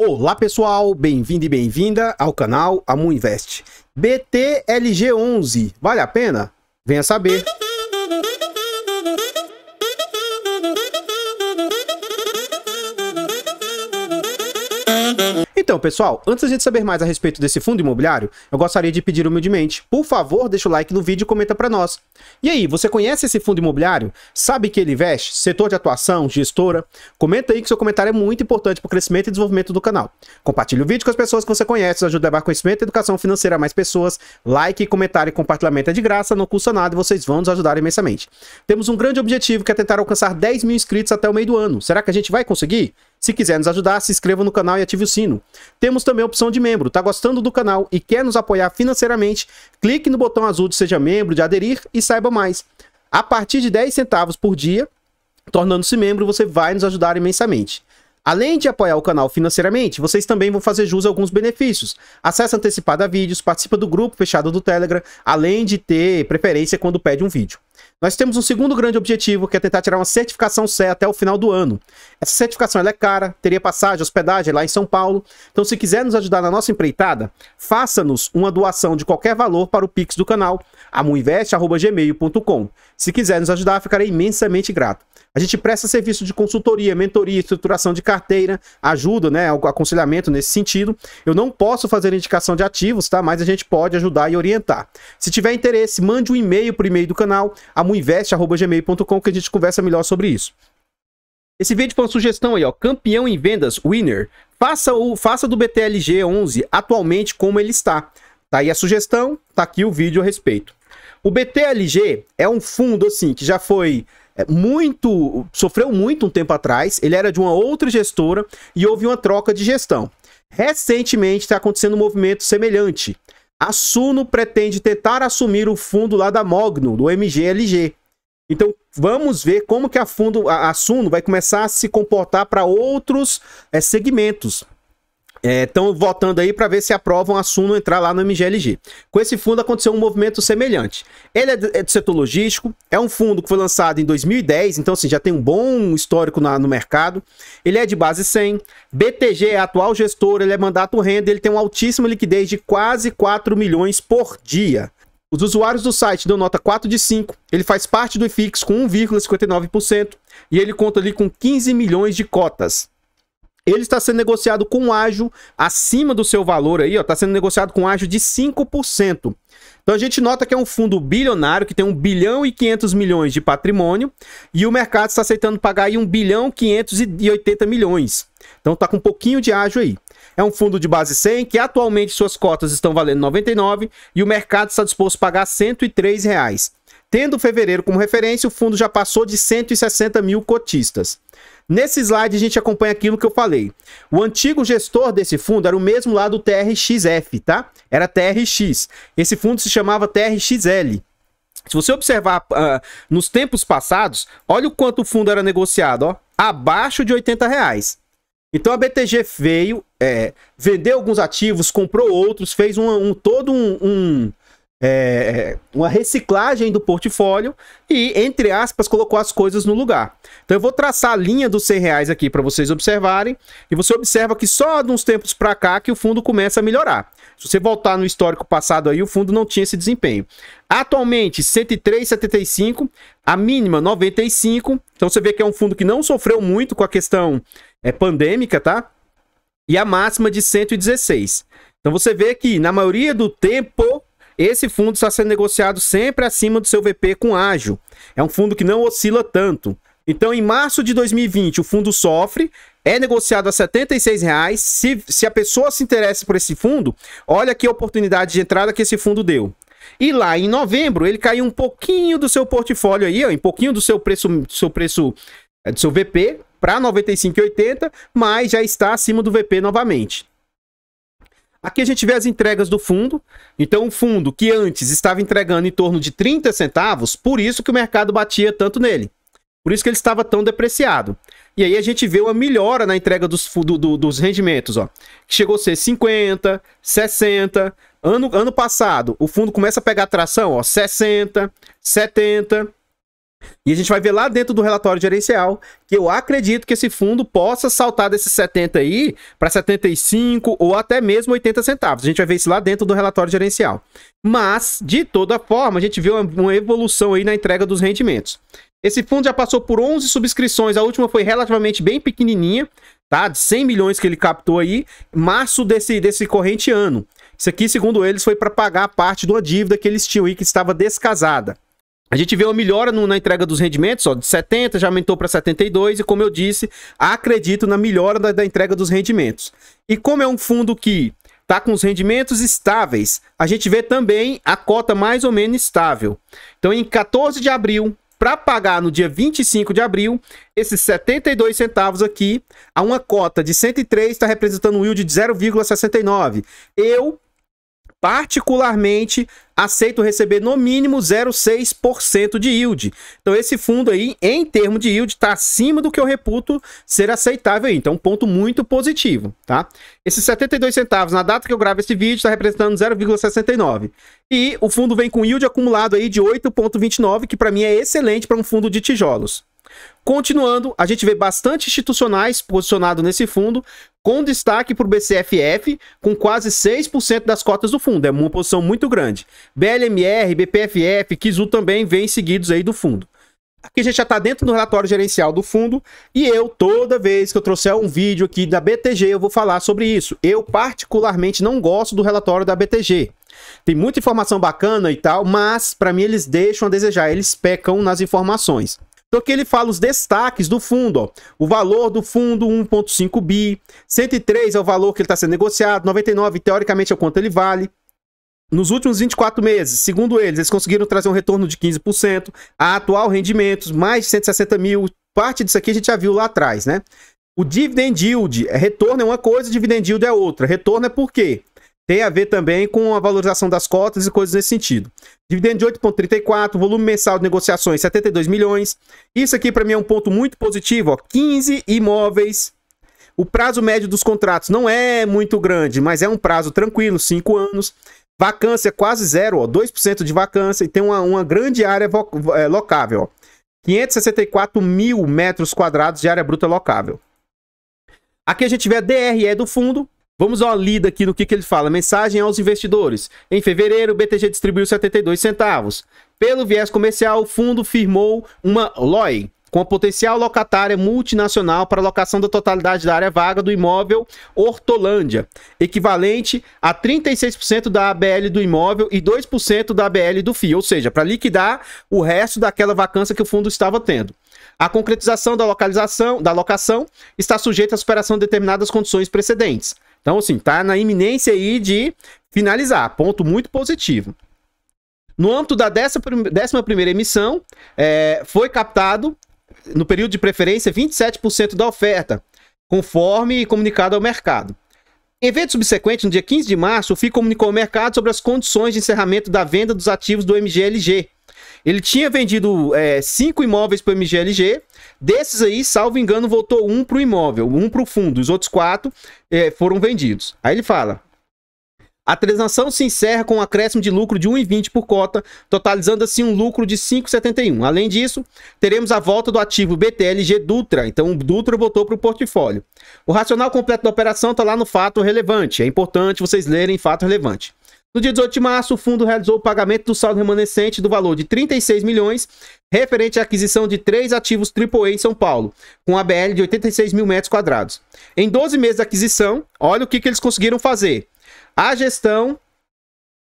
Olá pessoal, bem-vindo e bem-vinda ao canal Amu Invest. BTLG11, vale a pena? Venha saber. Então, pessoal, antes da gente saber mais a respeito desse fundo imobiliário, eu gostaria de pedir humildemente, por favor, deixa o like no vídeo e comenta para nós. E aí, você conhece esse fundo imobiliário? Sabe que ele investe? Setor de atuação? Gestora? Comenta aí que seu comentário é muito importante para o crescimento e desenvolvimento do canal. Compartilhe o vídeo com as pessoas que você conhece, ajuda a levar conhecimento e educação financeira a mais pessoas. Like, comentário e compartilhamento é de graça, não custa nada e vocês vão nos ajudar imensamente. Temos um grande objetivo que é tentar alcançar 10 mil inscritos até o meio do ano. Será que a gente vai conseguir? Se quiser nos ajudar, se inscreva no canal e ative o sino. Temos também a opção de membro. Tá gostando do canal e quer nos apoiar financeiramente? Clique no botão azul de seja membro, de aderir e saiba mais. A partir de 10 centavos por dia, tornando-se membro, você vai nos ajudar imensamente. Além de apoiar o canal financeiramente, vocês também vão fazer jus a alguns benefícios. Acesso antecipado a vídeos, participa do grupo fechado do Telegram, além de ter preferência quando pede um vídeo. Nós temos um segundo grande objetivo, que é tentar tirar uma certificação CE até o final do ano. Essa certificação é cara, teria passagem, hospedagem lá em São Paulo. Então, se quiser nos ajudar na nossa empreitada, faça-nos uma doação de qualquer valor para o Pix do canal, amuinvest.gmail.com. Se quiser nos ajudar, ficarei imensamente grato. A gente presta serviço de consultoria, mentoria, estruturação de carteira, ajuda, né, aconselhamento nesse sentido. Eu não posso fazer indicação de ativos, tá? Mas a gente pode ajudar e orientar. Se tiver interesse, mande um e-mail para o e-mail do canal, amuinvest.gmail.com amuinvest.gmail.com que a gente conversa melhor sobre isso. Esse vídeo foi uma sugestão aí, ó. Campeão em vendas, winner. Faça, o, faça do BTLG 11 atualmente como ele está. Tá aí a sugestão, tá aqui o vídeo a respeito. O BTLG é um fundo assim que já foi é, muito sofreu muito um tempo atrás. Ele era de uma outra gestora e houve uma troca de gestão. Recentemente está acontecendo um movimento semelhante a Suno pretende tentar assumir o fundo lá da Mogno, do MGLG. Então vamos ver como que a, fundo, a, a Suno vai começar a se comportar para outros é, segmentos estão é, votando aí para ver se aprovam a Suno entrar lá no MGLG. Com esse fundo aconteceu um movimento semelhante. Ele é, é do, setor logístico, é um fundo que foi lançado em 2010, então assim, já tem um bom histórico na, no mercado. Ele é de base 100, BTG é atual gestor, ele é mandato renda, ele tem uma altíssima liquidez de quase 4 milhões por dia. Os usuários do site dão nota 4 de 5, ele faz parte do IFIX com 1,59% e ele conta ali com 15 milhões de cotas ele está sendo negociado com ágio acima do seu valor aí, ó, está sendo negociado com ágio de 5%. Então a gente nota que é um fundo bilionário que tem 1 bilhão e 500 milhões de patrimônio e o mercado está aceitando pagar aí 1 bilhão e 580 milhões. Então está com um pouquinho de ágio aí. É um fundo de base 100 que atualmente suas cotas estão valendo 99 e o mercado está disposto a pagar 103 reais. Tendo fevereiro como referência, o fundo já passou de 160 mil cotistas. Nesse slide a gente acompanha aquilo que eu falei. O antigo gestor desse fundo era o mesmo lá do TRXF, tá? Era TRX. Esse fundo se chamava TRXL. Se você observar uh, nos tempos passados, olha o quanto o fundo era negociado, ó, abaixo de 80 reais. Então a BTG veio, é, vendeu alguns ativos, comprou outros, fez um, um todo um, um é, é, uma reciclagem do portfólio e, entre aspas, colocou as coisas no lugar. Então eu vou traçar a linha dos 100 reais aqui para vocês observarem e você observa que só de uns tempos para cá que o fundo começa a melhorar. Se você voltar no histórico passado aí, o fundo não tinha esse desempenho. Atualmente, 103,75, a mínima 95. Então você vê que é um fundo que não sofreu muito com a questão é, pandêmica, tá? E a máxima de 116. Então você vê que na maioria do tempo esse fundo está sendo negociado sempre acima do seu VP com ágil. É um fundo que não oscila tanto. Então, em março de 2020, o fundo sofre, é negociado a R$ 76. Reais. Se, se a pessoa se interessa por esse fundo, olha que oportunidade de entrada que esse fundo deu. E lá em novembro, ele caiu um pouquinho do seu portfólio aí, ó, um pouquinho do seu preço, é, do seu preço do seu VP para 95,80, mas já está acima do VP novamente. Aqui a gente vê as entregas do fundo. Então, o fundo que antes estava entregando em torno de 30 centavos, por isso que o mercado batia tanto nele. Por isso que ele estava tão depreciado. E aí a gente vê uma melhora na entrega dos, do, do, dos rendimentos, ó. Que chegou a ser 50, 60. Ano, ano passado, o fundo começa a pegar tração, ó, 60, 70. E a gente vai ver lá dentro do relatório gerencial que eu acredito que esse fundo possa saltar desses 70 aí para 75 ou até mesmo 80 centavos. A gente vai ver isso lá dentro do relatório gerencial. Mas, de toda forma, a gente vê uma evolução aí na entrega dos rendimentos. Esse fundo já passou por 11 subscrições, a última foi relativamente bem pequenininha, tá? De 100 milhões que ele captou aí, março desse, desse corrente ano. Isso aqui, segundo eles, foi para pagar parte de uma dívida que eles tinham aí que estava descasada. A gente vê uma melhora no, na entrega dos rendimentos, ó, de 70 já aumentou para 72 e como eu disse, acredito na melhora da, da entrega dos rendimentos. E como é um fundo que está com os rendimentos estáveis, a gente vê também a cota mais ou menos estável. Então em 14 de abril, para pagar no dia 25 de abril, esses 72 centavos aqui, a uma cota de 103 está representando um yield de 0,69. Eu particularmente aceito receber no mínimo 0,6% de yield. Então esse fundo aí, em termos de yield, está acima do que eu reputo ser aceitável aí. Então um ponto muito positivo, tá? Esses 72 centavos na data que eu gravo esse vídeo está representando 0,69. E o fundo vem com yield acumulado aí de 8,29, que para mim é excelente para um fundo de tijolos. Continuando, a gente vê bastante institucionais posicionados nesse fundo, com destaque para o BCFF, com quase 6% das cotas do fundo. É uma posição muito grande. BLMR, BPFF, Kizu também vêm seguidos aí do fundo. Aqui a gente já está dentro do relatório gerencial do fundo e eu, toda vez que eu trouxer um vídeo aqui da BTG, eu vou falar sobre isso. Eu, particularmente, não gosto do relatório da BTG. Tem muita informação bacana e tal, mas para mim eles deixam a desejar, eles pecam nas informações. Só então, que ele fala os destaques do fundo, ó. O valor do fundo, 1,5 bi. 103 é o valor que ele está sendo negociado. 99, teoricamente, é o quanto ele vale. Nos últimos 24 meses, segundo eles, eles conseguiram trazer um retorno de 15%. A atual rendimentos, mais de 160 mil. Parte disso aqui a gente já viu lá atrás, né? O dividend yield, retorno é uma coisa, dividend yield é outra. Retorno é por quê? Tem a ver também com a valorização das cotas e coisas nesse sentido. Dividendo de 8,34, volume mensal de negociações 72 milhões. Isso aqui para mim é um ponto muito positivo, ó, 15 imóveis. O prazo médio dos contratos não é muito grande, mas é um prazo tranquilo, 5 anos. Vacância quase zero, ó, 2% de vacância e tem uma, uma grande área é, locável. Ó, 564 mil metros quadrados de área bruta locável. Aqui a gente vê a DRE do fundo, Vamos dar uma lida aqui no que, que ele fala. Mensagem aos investidores. Em fevereiro, o BTG distribuiu 72 centavos. Pelo viés comercial, o fundo firmou uma LOI, com a potencial locatária multinacional para locação da totalidade da área vaga do imóvel Hortolândia, equivalente a 36% da ABL do imóvel e 2% da ABL do FII, ou seja, para liquidar o resto daquela vacância que o fundo estava tendo. A concretização da localização da locação está sujeita à superação de determinadas condições precedentes. Então, assim, tá na iminência aí de finalizar. Ponto muito positivo. No âmbito da 11 emissão, é, foi captado, no período de preferência, 27% da oferta, conforme comunicado ao mercado. Em evento subsequente, no dia 15 de março, o FII comunicou ao mercado sobre as condições de encerramento da venda dos ativos do MGLG, ele tinha vendido é, cinco imóveis para o MGLG. Desses aí, salvo engano, voltou um para o imóvel, um para o fundo. Os outros quatro é, foram vendidos. Aí ele fala: a transação se encerra com um acréscimo de lucro de 1,20 por cota, totalizando assim um lucro de 5,71. Além disso, teremos a volta do ativo BTLG Dutra. Então, o Dutra voltou para o portfólio. O racional completo da operação está lá no fato relevante. É importante vocês lerem fato relevante. No dia 18 de março, o fundo realizou o pagamento do saldo remanescente do valor de 36 milhões, referente à aquisição de três ativos AAA em São Paulo, com a BL de 86 mil metros quadrados. Em 12 meses da aquisição, olha o que, que eles conseguiram fazer. A gestão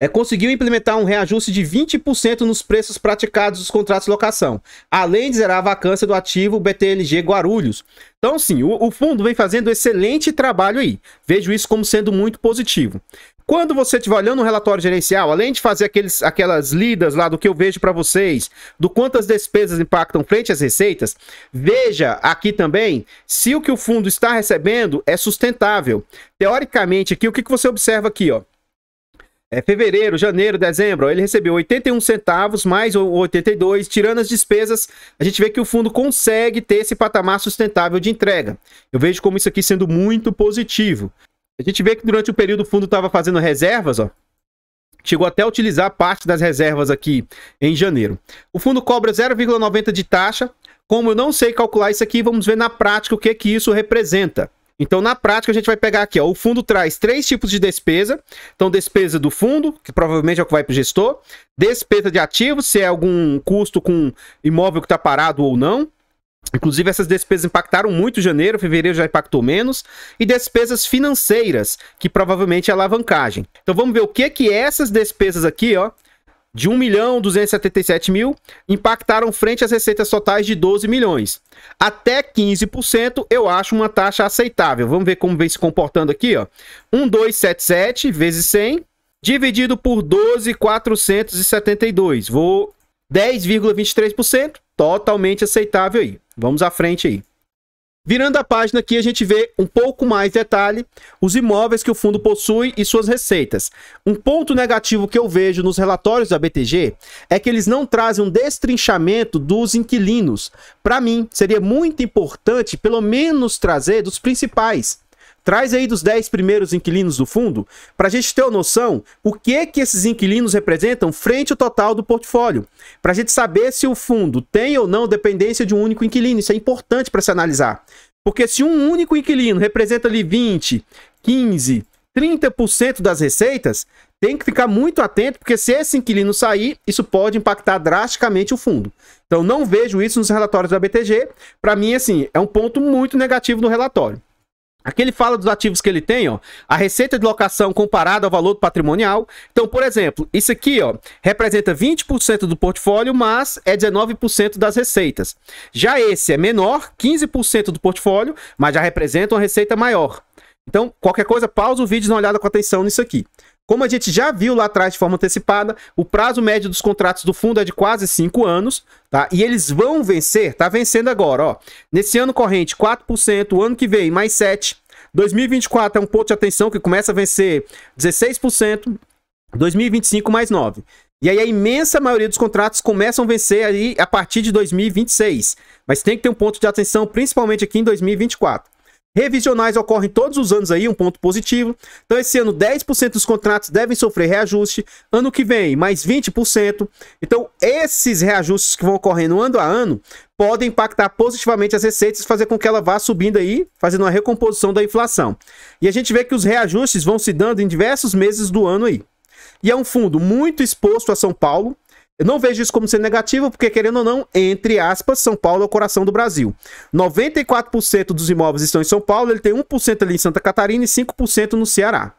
é, conseguiu implementar um reajuste de 20% nos preços praticados dos contratos de locação, além de zerar a vacância do ativo BTLG Guarulhos. Então, sim, o, o fundo vem fazendo excelente trabalho aí. Vejo isso como sendo muito positivo. Quando você estiver olhando um relatório gerencial, além de fazer aqueles, aquelas lidas lá do que eu vejo para vocês, do quanto as despesas impactam frente às receitas, veja aqui também se o que o fundo está recebendo é sustentável. Teoricamente, aqui, o que, que você observa aqui, ó? É, fevereiro, janeiro, dezembro, ele recebeu 81 centavos mais 82, tirando as despesas, a gente vê que o fundo consegue ter esse patamar sustentável de entrega. Eu vejo como isso aqui sendo muito positivo. A gente vê que durante o período o fundo estava fazendo reservas, ó. Chegou até a utilizar parte das reservas aqui em janeiro. O fundo cobra 0,90 de taxa. Como eu não sei calcular isso aqui, vamos ver na prática o que, que isso representa. Então, na prática, a gente vai pegar aqui, ó, o fundo traz três tipos de despesa. Então, despesa do fundo, que provavelmente é o que vai para o gestor. Despesa de ativos, se é algum custo com imóvel que está parado ou não. Inclusive, essas despesas impactaram muito janeiro, fevereiro já impactou menos, e despesas financeiras, que provavelmente é alavancagem. Então vamos ver o que que essas despesas aqui, ó, de 1 milhão 277 mil impactaram frente às receitas totais de 12 milhões. Até 15% eu acho uma taxa aceitável. Vamos ver como vem se comportando aqui, ó. 1277 vezes 100 dividido por 12,472. Vou 10,23%, totalmente aceitável aí. Vamos à frente aí. Virando a página aqui, a gente vê um pouco mais detalhe os imóveis que o fundo possui e suas receitas. Um ponto negativo que eu vejo nos relatórios da BTG é que eles não trazem um destrinchamento dos inquilinos. Para mim, seria muito importante pelo menos trazer dos principais. Traz aí dos 10 primeiros inquilinos do fundo, para a gente ter uma noção o que que esses inquilinos representam frente ao total do portfólio, para a gente saber se o fundo tem ou não dependência de um único inquilino. Isso é importante para se analisar. Porque se um único inquilino representa ali 20, 15, 30% das receitas, tem que ficar muito atento, porque se esse inquilino sair, isso pode impactar drasticamente o fundo. Então não vejo isso nos relatórios da BTG. Para mim, assim, é um ponto muito negativo no relatório. Aqui ele fala dos ativos que ele tem, ó. A receita de locação comparada ao valor patrimonial. Então, por exemplo, isso aqui, ó, representa 20% do portfólio, mas é 19% das receitas. Já esse é menor, 15% do portfólio, mas já representa uma receita maior. Então, qualquer coisa, pausa o vídeo e dá uma olhada com atenção nisso aqui. Como a gente já viu lá atrás de forma antecipada, o prazo médio dos contratos do fundo é de quase 5 anos, tá? E eles vão vencer, tá vencendo agora, ó. Nesse ano corrente, 4%, o ano que vem, mais 7%. 2024 é um ponto de atenção que começa a vencer 16%, 2025 mais 9%. E aí a imensa maioria dos contratos começam a vencer aí a partir de 2026. Mas tem que ter um ponto de atenção, principalmente aqui em 2024. Revisionais ocorrem todos os anos aí, um ponto positivo. Então, esse ano, 10% dos contratos devem sofrer reajuste. Ano que vem, mais 20%. Então, esses reajustes que vão ocorrendo ano a ano podem impactar positivamente as receitas e fazer com que ela vá subindo aí, fazendo uma recomposição da inflação. E a gente vê que os reajustes vão se dando em diversos meses do ano aí. E é um fundo muito exposto a São Paulo, eu não vejo isso como ser negativo, porque, querendo ou não, entre aspas, São Paulo é o coração do Brasil. 94% dos imóveis estão em São Paulo, ele tem 1% ali em Santa Catarina e 5% no Ceará.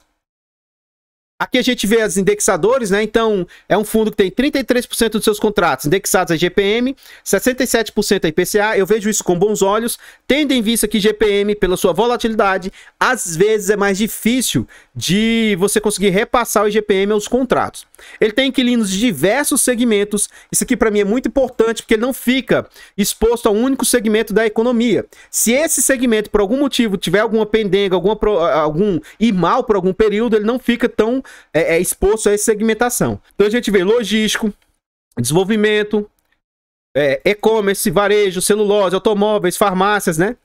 Aqui a gente vê as indexadores, né? Então, é um fundo que tem 33% dos seus contratos indexados a GPM, 67% a IPCA. Eu vejo isso com bons olhos, tendo em vista que GPM, pela sua volatilidade, às vezes é mais difícil de você conseguir repassar o IGPM aos contratos. Ele tem inquilinos de diversos segmentos. Isso aqui para mim é muito importante porque ele não fica exposto a um único segmento da economia. Se esse segmento por algum motivo tiver alguma pendenga, alguma algum ir mal por algum período, ele não fica tão é, é exposto a essa segmentação. Então a gente vê logístico, desenvolvimento, é, e-commerce, varejo, celulose, automóveis, farmácias, né?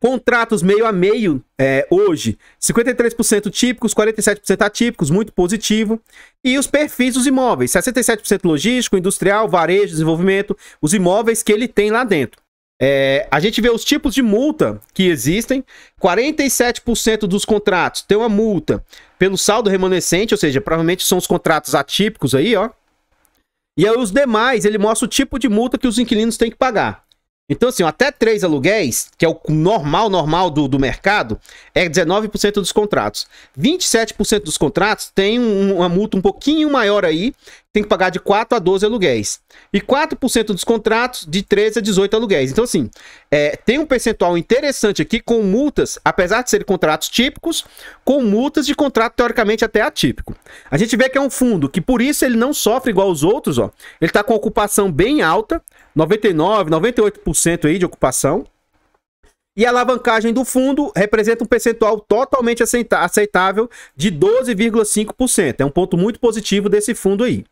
Contratos meio a meio é, hoje, 53% típicos, 47% atípicos, muito positivo. E os perfis dos imóveis, 67% logístico, industrial, varejo, desenvolvimento, os imóveis que ele tem lá dentro. É, a gente vê os tipos de multa que existem. 47% dos contratos tem uma multa pelo saldo remanescente, ou seja, provavelmente são os contratos atípicos aí, ó. E aí os demais, ele mostra o tipo de multa que os inquilinos têm que pagar. Então, assim, até três aluguéis, que é o normal, normal do, do mercado, é 19% dos contratos. 27% dos contratos tem um, uma multa um pouquinho maior aí, tem que pagar de 4 a 12 aluguéis. E 4% dos contratos de 13 a 18 aluguéis. Então, assim, é, tem um percentual interessante aqui com multas, apesar de serem contratos típicos, com multas de contrato teoricamente até atípico. A gente vê que é um fundo que, por isso, ele não sofre igual aos outros, ó. Ele está com ocupação bem alta, 99, 98% aí de ocupação. E a alavancagem do fundo representa um percentual totalmente aceitável de 12,5%. É um ponto muito positivo desse fundo aí.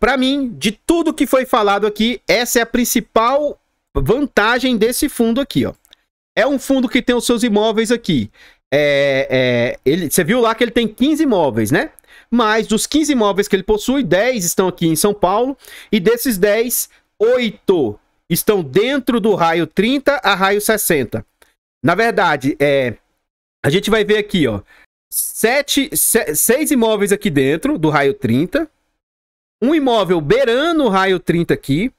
Para mim, de tudo que foi falado aqui, essa é a principal vantagem desse fundo aqui, ó. É um fundo que tem os seus imóveis aqui. É, é, ele, você viu lá que ele tem 15 imóveis, né? Mas dos 15 imóveis que ele possui, 10 estão aqui em São Paulo. E desses 10, oito estão dentro do raio 30 a raio 60. Na verdade, é, a gente vai ver aqui, ó, sete, se, seis imóveis aqui dentro do raio 30, um imóvel beirando o raio 30 aqui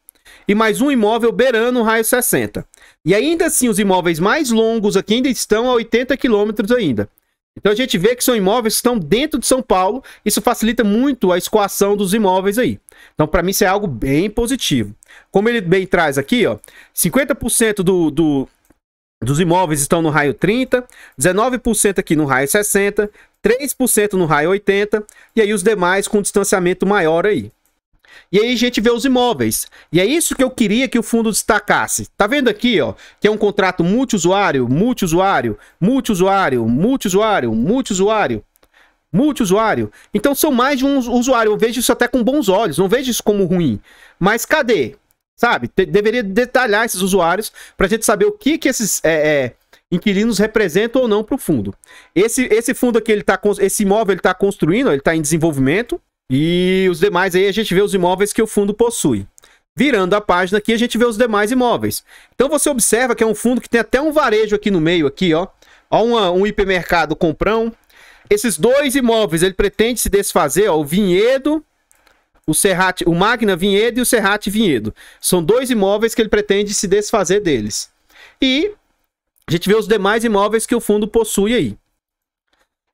e mais um imóvel beirando o raio 60. E ainda assim, os imóveis mais longos aqui ainda estão a 80 quilômetros ainda. Então a gente vê que são imóveis que estão dentro de São Paulo, isso facilita muito a escoação dos imóveis aí. Então para mim isso é algo bem positivo. Como ele bem traz aqui, ó, 50% do, do, dos imóveis estão no raio 30, 19% aqui no raio 60, 3% no raio 80 e aí os demais com distanciamento maior aí. E aí a gente vê os imóveis. E é isso que eu queria que o fundo destacasse. Tá vendo aqui, ó, que é um contrato multiusuário, multiusuário, multiusuário, multiusuário, multiusuário, multiusuário. Então são mais de um usuário. Eu vejo isso até com bons olhos, não vejo isso como ruim. Mas cadê? Sabe? deveria detalhar esses usuários para a gente saber o que que esses é, é, inquilinos representam ou não para o fundo. Esse, esse fundo aqui, ele tá, esse imóvel ele está construindo, ele está em desenvolvimento. E os demais aí a gente vê os imóveis que o fundo possui. Virando a página aqui, a gente vê os demais imóveis. Então você observa que é um fundo que tem até um varejo aqui no meio, aqui, ó. Ó, uma, um hipermercado comprão. Esses dois imóveis, ele pretende se desfazer, ó, o Vinhedo, o Serrate, o Magna Vinhedo e o Serrate Vinhedo. São dois imóveis que ele pretende se desfazer deles. E a gente vê os demais imóveis que o fundo possui aí.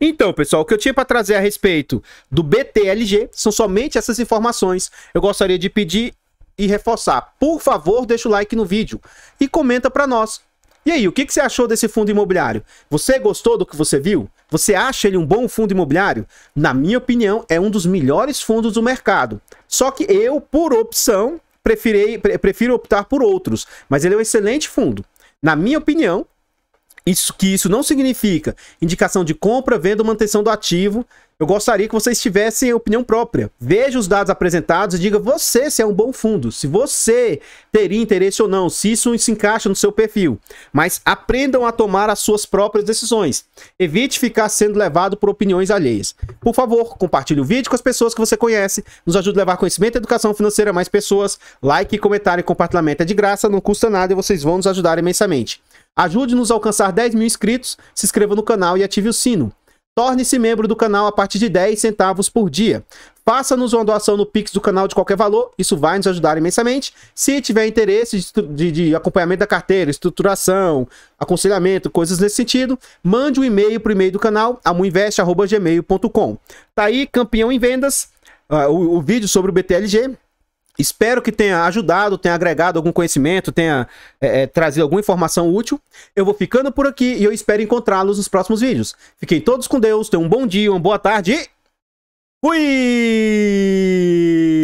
Então, pessoal, o que eu tinha para trazer a respeito do BTLG são somente essas informações. Eu gostaria de pedir e reforçar. Por favor, deixa o like no vídeo e comenta para nós. E aí, o que, você achou desse fundo imobiliário? Você gostou do que você viu? Você acha ele um bom fundo imobiliário? Na minha opinião, é um dos melhores fundos do mercado. Só que eu, por opção, prefiro optar por outros. Mas ele é um excelente fundo. Na minha opinião, isso que isso não significa indicação de compra, venda ou manutenção do ativo. Eu gostaria que vocês tivessem opinião própria. Veja os dados apresentados e diga você se é um bom fundo, se você teria interesse ou não, se isso se encaixa no seu perfil. Mas aprendam a tomar as suas próprias decisões. Evite ficar sendo levado por opiniões alheias. Por favor, compartilhe o vídeo com as pessoas que você conhece. Nos ajude a levar conhecimento e educação financeira a mais pessoas. Like, comentário e compartilhamento é de graça, não custa nada e vocês vão nos ajudar imensamente. Ajude-nos a alcançar 10 mil inscritos, se inscreva no canal e ative o sino. Torne-se membro do canal a partir de 10 centavos por dia. Faça-nos uma doação no Pix do canal de qualquer valor, isso vai nos ajudar imensamente. Se tiver interesse de, de acompanhamento da carteira, estruturação, aconselhamento, coisas nesse sentido, mande um e-mail para o e-mail do canal, amuinvest.gmail.com. Tá aí, campeão em vendas, uh, o, o vídeo sobre o BTLG. Espero que tenha ajudado, tenha agregado algum conhecimento, tenha é, é, trazido alguma informação útil. Eu vou ficando por aqui e eu espero encontrá-los nos próximos vídeos. Fiquem todos com Deus, tenham um bom dia, uma boa tarde e... Fui!